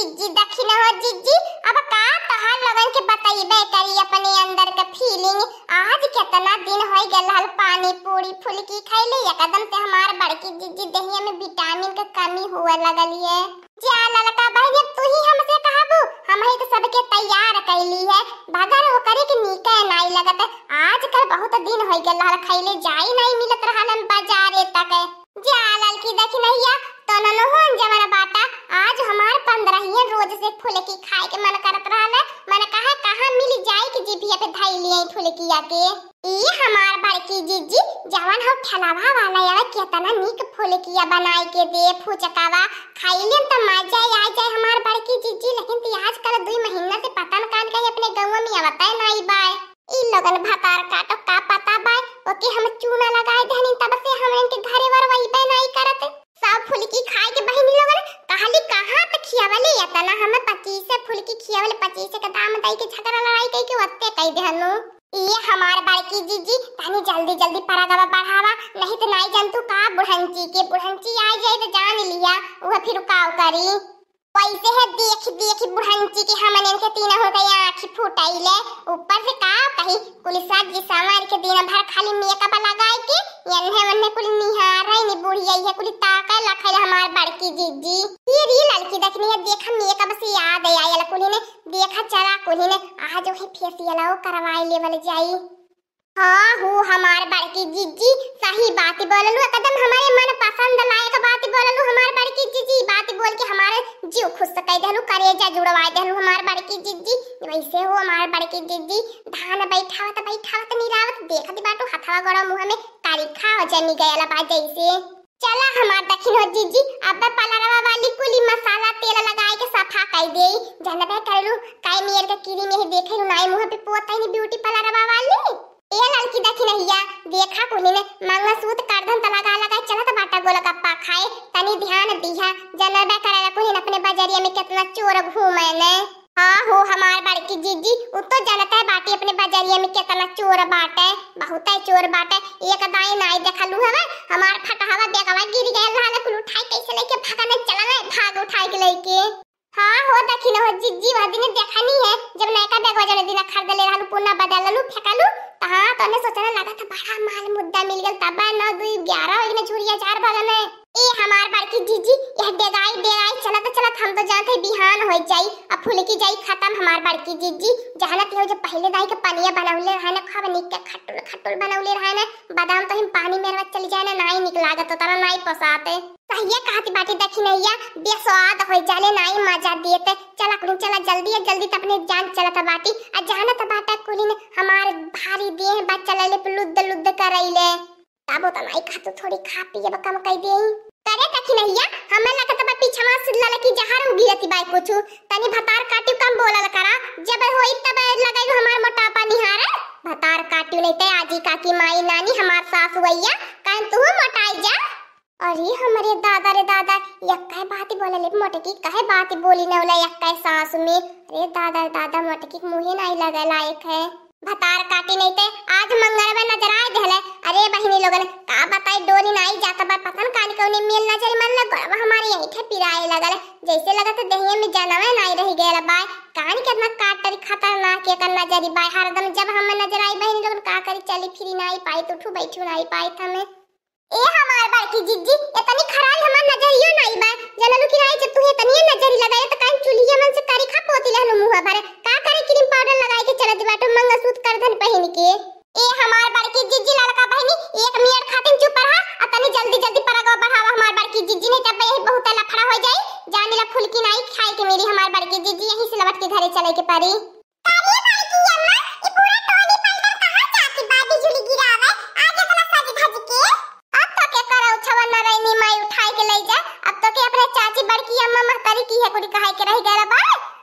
जिज्जी दखिन हो जिज्जी अब का तहार लगन के बताइबे करी अपने अंदर के फीलिंग आज कितना दिन होई गेल हल पानी पूरी फुलकी खाई खैले एकदम से हमार बड़की जिज्जी दहिया में विटामिन के कमी हुआ लगल है जा ललका भाई जब तू ही हमसे कहबू हम ही तो सबके तैयार कैली है भगर हो करे के नीके नाई लगत आजकल बहुत दिन होई गेल हल खाई ले जाई नहीं मिलत रहल हम बाजारे तक जा ललकी देखि नहिया तो ननो होन जमाना बाटा आज हमार पंद्रह ही रोज से फुलकी खाए के मन करत रहला मन कहा कहां मिल जाए कि जीभिया पे धाई लिए फुलकी आके ई हमार बड़की जीजी जवन हो ठलावा वाला यार केतना निक फुलकिया बनाए के दे फुचकावा खाई ले त मजा जाए आ जाए हमार बड़की जीजी लेकिन ती आज कल 2 महीना से पता न कान कहीं अपने गांव में आवता है नाई बाय ई लगन भातार काटो का पता बाय ओके हम चूना लगाए धनी तब से हमन के घरे वर वही पे नहीं करत सब फुलकी खाए के बहिनी लोग ने कहली कहां पे खियावले या तना हमें 25 से फुलकी खियावले 25 से का दाम बताई के झगड़ा लड़ाई कई के वत्ते कई देहनु ये हमार बड़की जीजी तानी जल्दी जल्दी परागवा बढ़ावा नहीं तो नाई जंतु का बुढ़ंची के बुढ़ंची आ जाए तो जान लिया वह फिर काव करी वैसे है देख देख बुढ़ंची के हमन इनके तीन हो गई फूटाई ले ऊपर से का कही पुलिस जी सामान के दिन भर खाली मेकअप है वन में कुल निहार रही ने आई है कुल ताका लखा लखल हमार बड़की जीजी ये री लड़की देखनी है देखा मे का बस याद है आया कुल ने देखा चला कुल ने आ जो है फेसियल ओ करवाई ले वाले जाई हां हो हमार बड़की जीजी सही बात ही बोल लो कदम हमारे मन पसंद लायक बात ही बोल बोललू हमार बड़की जीजी बात ही बोल के हमारे जीव खुश कई देलू करेजा जुड़वाए देलू हमार बड़की जीजी वैसे हो हमार बड़की जीजी धान बैठावत बैठावत निरावत देखत बाटू हथवा गड़ा मुंह में तारीफ खा हो जनी गयला बा जैसे चला हमार दक्षिण हो जीजी अबे पलारवा वाली कुली मसाला तेल लगाए के सफा कर दे जाना जानबे करलू काई मेर का कीरी में देखे नाई मुंह पे पोता ही ब्यूटी पलारवा वाली ए लड़की दखिन हिया देखा कोनी ने मांगा सूत करधन तलागा लगा चला तो बाटा गोला गप्पा खाए तनी ध्यान दिया जाना दिहा जानबे करला कोनी अपने बाजारिया में कितना चोर घूमे ने हाँ हो हमारे बाड़ी की जीजी वो तो जानता है बाटी अपने बाजारिया में कितना चोर बाट है बहुत है चोर बाट है एक दाई नाई देखा लू है हमार फटहवा बेगवा गिर गए लाल कुल उठाई कैसे लेके भागने चला ना भाग उठाई के लेके हाँ हो दखिन हो जीजी वह दिन देखा नहीं है जब नयका बेगवा जने दिन खरीद ले रहा पुन्ना बदल लू फेंकलू तो हाँ तो ने सोचने लगा था बड़ा माल मुद्दा मिल गया तब नौ दुई ग्यारह हो गई ना झुरिया चार भगन है ए हमार बार की जीजी यह डेगाई डेगाई बात हम तो जानते बिहान हो जाई अब फुलकी जाई खत्म हमार बड़की जीजी जहानत हो जो पहले दाई के पनिया बनौले रहे ना खब निक के खटुल खटुल बनौले रहे ना बादाम तो हम पानी में चली जाए ना नाई निक लागत तो ना नाई पसाते सहिए कहती बाटी देखी नैया बेस्वाद हो जाले नाई मजा दिए चला कुड़ी चला जल्दी जल्दी तो अपने जान चलत बाटी आ जहानत बाटा कुलीन हमार भारी दिए हैं बा चलले लुद्द लुद्द करैले तब तो नाई खातू थोड़ी खा पिए कम कह देई करे कखी नहिया हमें लगत बा पीछा में सिल्ला लकी जहार उगी रहती बाइक कुछ तनी भतार काटियो कम बोला लकरा जब होई तब लगाई हमार मोटापा निहार भतार काटियो नहीं ते आजी काकी माई नानी हमार सास हुईया कहन तू मोटाई जा अरे हमारे दादा रे दादा यक्का बात बोले ले मोटकी कहे बात बोली न होला यक्का सास में अरे दादा रे दादा मोटकी मुहे नहीं लगे लायक है भतार काटी नहीं थे आज मंगल में नजर आए धले अरे बहिनी लोगन का बताई डोरी नहीं जाता बा पतन कानी कोनी मिल ना चली मन लग गड़वा हमारी यही थे पिराए लगल जैसे लगा तो दहिए में जाना है नहीं रही गेल बाय कानी कितना काटर खतरनाक के करना जरी बाय हरदम जब हम नजर आई बहिनी लोगन का करी चली फिरी नहीं पाई तो उठू बैठू नहीं पाई था मैं ए हमार बार की जिज्जी एतनी खराल हमार नजरियो नाई बा जलालु की राय जब तू तनी नजरी लगाए त काई चुलिया मन से करी खा पोती लहनु मुंह भर का करे क्रीम पाउडर लगाए के चलत बाटो मंगलसूत्र करधन पहिन के ए हमार अम्मा महतारी की है कुड़ी कहाई के रही गैला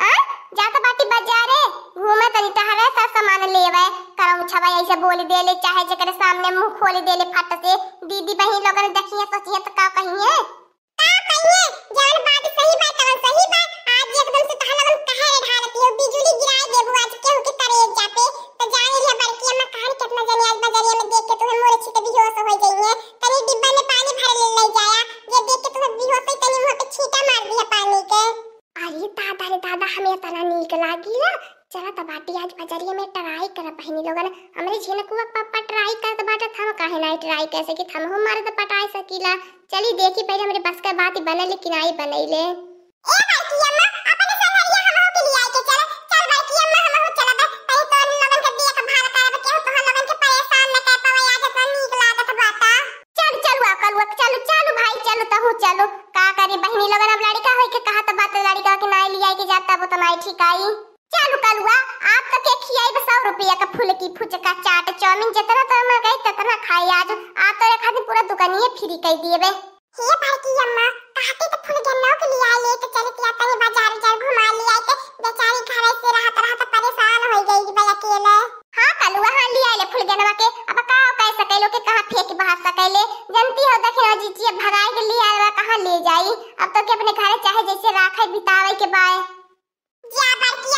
हां जा तो बाटी बाजार है घूमे तनी टहरे सा सामान लेवे करा उछा भाई ऐसे बोल दे ले चाहे जकर सामने मुंह खोल दे ले फट से दीदी बहन लोगन देखिए सोचिए तो का कहिए का कहिए जान बात सही बात करन सही कैसे कि थम हम मारे तो पटाई सकीला चली देखी पहले हमारे बस का बात ही बने ले कि बने ले ए भाई की अम्मा अपन संगरिया हम हो के लिए आए के चल चल भाई की अम्मा हम हो चला बस पहले तो लगन कर के देख भारत आवे के तो हम लगन के परेशान ना कर पावे आज तो नीक लागत बाता चल चल अकल वक चल चल भाई चल तो हो चलो का करे बहनी लगन अब लड़का होय के कहा तो बात लड़का के नाही लिया के जाता वो तो नाही ठीक आई क्या कर हुआ आप तो के खियाई बस 100 रुपया का फूल की फुलकी का चाट चाउमीन जितना तो मैं गई ततना खाई आज आप तो रखा आदमी पूरा दुकान ये फ्री कर दिए बे हे भाई की अम्मा कहते तो फूल गन्नों के लिए आई ले तो चली किया तनी बाजार बाजार घुमा ले आई के तो बेचारी घर से रहत रहत परेशान हो गई भाई अकेले हां कलुआ हां लिया ले फूल गन्नवा के अब का कह सके लो के कहां फेंक बहा सके ले जनती हो हाँ, जीजी अब भगाए के लिए आवा कहां ले जाई अब तो के अपने घर चाहे जैसे राखे बितावे के बाय जा बरकिया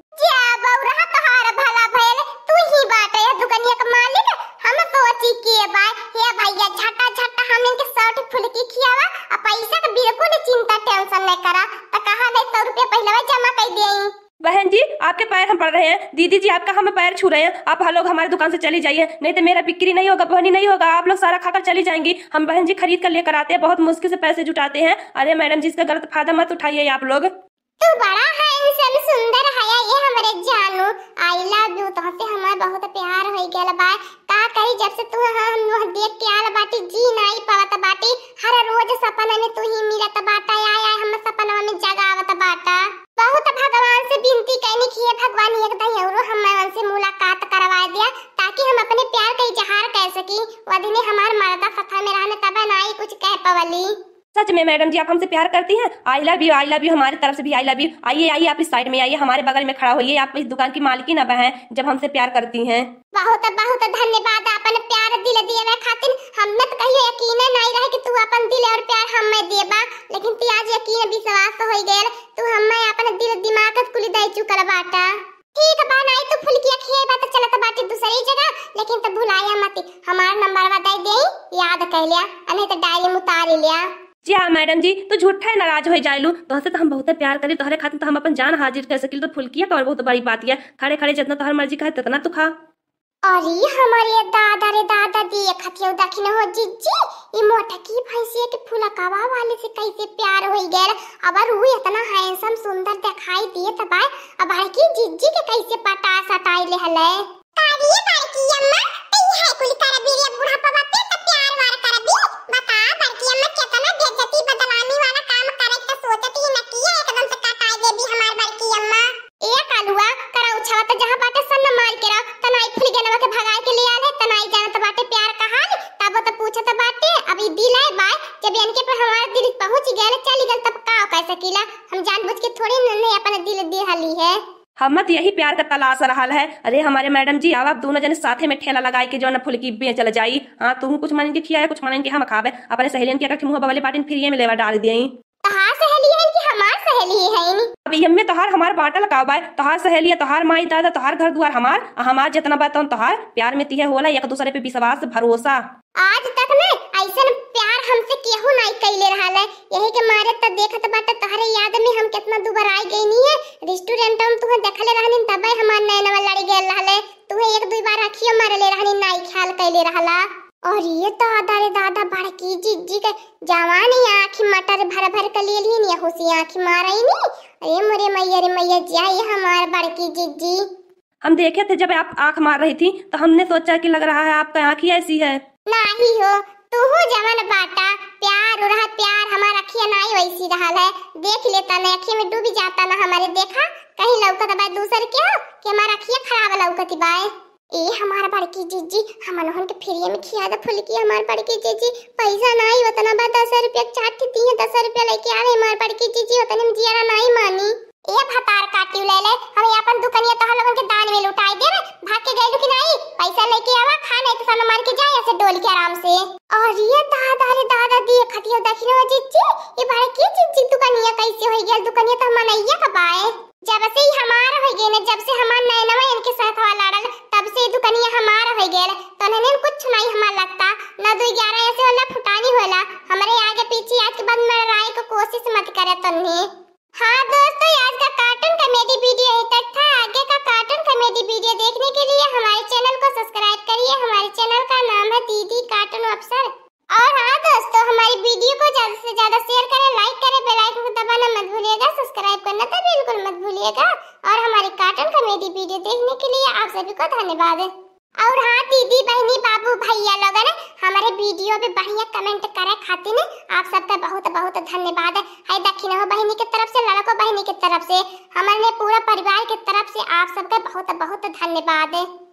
की किए बाय हे भैया झटा झटा हम इनके शर्ट फुल की खियावा आ पैसा के बिल्कुल चिंता टेंशन नहीं करा त कहा दे 100 रुपया पहले जमा कर देई बहन जी आपके पैर हम पड़ रहे हैं दीदी जी आपका हमें पैर छू रहे हैं आप हम लोग हमारे दुकान से चली जाइए नहीं तो मेरा बिक्री नहीं होगा बहनी नहीं होगा आप लोग सारा खाकर चली जाएंगी हम बहन जी खरीद कर लेकर आते हैं बहुत मुश्किल से पैसे जुटाते हैं अरे मैडम जी इसका गलत फायदा मत उठाइए आप लोग तू बड़ा है हैंडसम सुंदर है ये हमारे जानू आई लव यू तो से बहुत प्यार हो गया बाय का हाँ, करी जब से तू हाँ, हम लोग देख के आला बाटी जी नाई पावत बाटी हर रोज सपना में तू ही मिलत बाटा आय आय हम सपना में जगावत बाटा बहुत भगवान से विनती कहनी की है भगवान एक एकदम और हम हमन से मुलाकात करवा दिया ताकि हम अपने प्यार का इजहार कर सकी वदिने हमार मर्दा सफल में रहने तब नाई कुछ कह पवली सच में मैडम जी आप हमसे प्यार करती हैं I love you I love you हमारी तरफ से भी आई लव यू आइए आइए आप इस साइड में आइए हमारे बगल में खड़ा होइए आप इस दुकान की मालिकी ना बहन जब हमसे प्यार करती हैं बहुत बहुत धन्यवाद अपन प्यार दिल दिए मैं खातिर हमने तो कहियो यकीन नहीं रहे कि तू अपन दिल और प्यार हमें देबा लेकिन ती आज यकीन विश्वास हो गया तू हमें अपन दिल दिमाग कुल दे चुकल बाटा ठीक बा नहीं तो फुल किया खिए बात चला तो बाटी दूसरी जगह लेकिन तब भुलाया मत हमारा नंबर बता दे याद कर लिया नहीं तो डायरी में उतार लिया जी हाँ मैडम जी तो झूठा नाराज हो जाए तोहसे तो हम बहुत प्यार करी तोहरे खाते तो हम अपन जान हाजिर कर सकिल तो फुलकिया तो और बहुत बड़ी बात है खड़े खड़े जितना तोहर मर्जी का है तितना तो खा अरे हमारे दादा रे दादा देख हथियो दखिन हो जीजी ये मोटा की भैंसिया के फुलकावा वाले से कैसे प्यार होई गया अब रू इतना हैंडसम सुंदर दिखाई दिए तबाय अब हर की जीजी के कैसे पटा सटाई ले हले अरे बड़की हमारे दिल पहुंच गया चली गल तब का कह सकीला हम जानबूझ के थोड़ी नहीं अपन दिल दे हली है हमत यही प्यार का तलाश रहा है अरे हमारे मैडम जी आप दोनों जने साथे में ठेला लगाए के जो ना फुलकी बेच चल जाई हाँ तुम कुछ मान के खिया कुछ मान के हम खावे अपने सहेलियन के अगर मुंह बबले पाटिन फिर ये में लेवा डाल दिए तहार सहेली है कि हमार सहेली है अब यम्मे तोहार हमार बाटल का बाय तोहार सहेली तोहार माई दादा तोहार घर द्वार हमार हमार जितना बात तोहार प्यार में तीहे होला एक दूसरे पे विश्वास भरोसा आज तक ना ऐसन प्यार हमसे केहू नहीं ले रहा है यही के मारे तो देखत बाटे तहरे याद में हम कितना दुबर आई गई नहीं है रेस्टोरेंट में तुह देखले रहनी तबे हमार नैन वाला लड़ी गेल रहल है तुहे एक दो बार मार ले रहनी नहीं ख्याल कैले रहा और ये तो अदारे दादा बड़की जी जी के जवान ही आँखी मटर भर भर के ले ली नहीं होसी आँखी मारा ही नहीं अरे मोरे मैया रे मैया जाए हमार बड़की जी जी हम देखे थे जब आप आंख मार रही थी तो हमने सोचा कि लग रहा है आपका आंख ही ऐसी है नहीं हो तू हो जमन बाटा प्यार उड़ा प्यार हमार अखिया नाई वैसी रहल है देख लेता ना अखिया में डूबी जाता ना हमारे देखा कहीं लौकत बा दूसर के हो कि हमार अखिया खराब लौकत बाए ए हमार बड़की जीजी हम अनहन के फेरिए में खिया दे की हमार बड़की जीजी पैसा नाई ओतना बा 10 रुपया चाट दी है 10 रुपया लेके आ रहे हमार बड़की जीजी ओतने में जियारा नाई मानी ए भतार काटी ले ले हम अपन दुकानिया तो हम लोगन के दान में लुटाई देवे तुमने हाँ दोस्तों आज का कार्टून कॉमेडी वीडियो यही तक था आगे का कार्टून कॉमेडी वीडियो देखने के लिए हमारे चैनल को सब्सक्राइब करिए हमारे चैनल का नाम है दीदी कार्टून अफसर और हाँ दोस्तों हमारी वीडियो को ज्यादा से ज्यादा शेयर करें लाइक करें बेल आइकन को दबाना मत भूलिएगा सब्सक्राइब करना तो बिल्कुल मत भूलिएगा और हमारी कार्टून कॉमेडी वीडियो देखने के लिए आप सभी को धन्यवाद और हाँ दीदी बहनी बाबू भैया लोग ने हमारे वीडियो पे बढ़िया कमेंट करे खातिर ने आप सबका बहुत बहुत धन्यवाद है दक्षिण हो बहनी के तरफ से लड़को बहनी के तरफ से हमारे पूरा परिवार के तरफ से आप सबका बहुत बहुत धन्यवाद है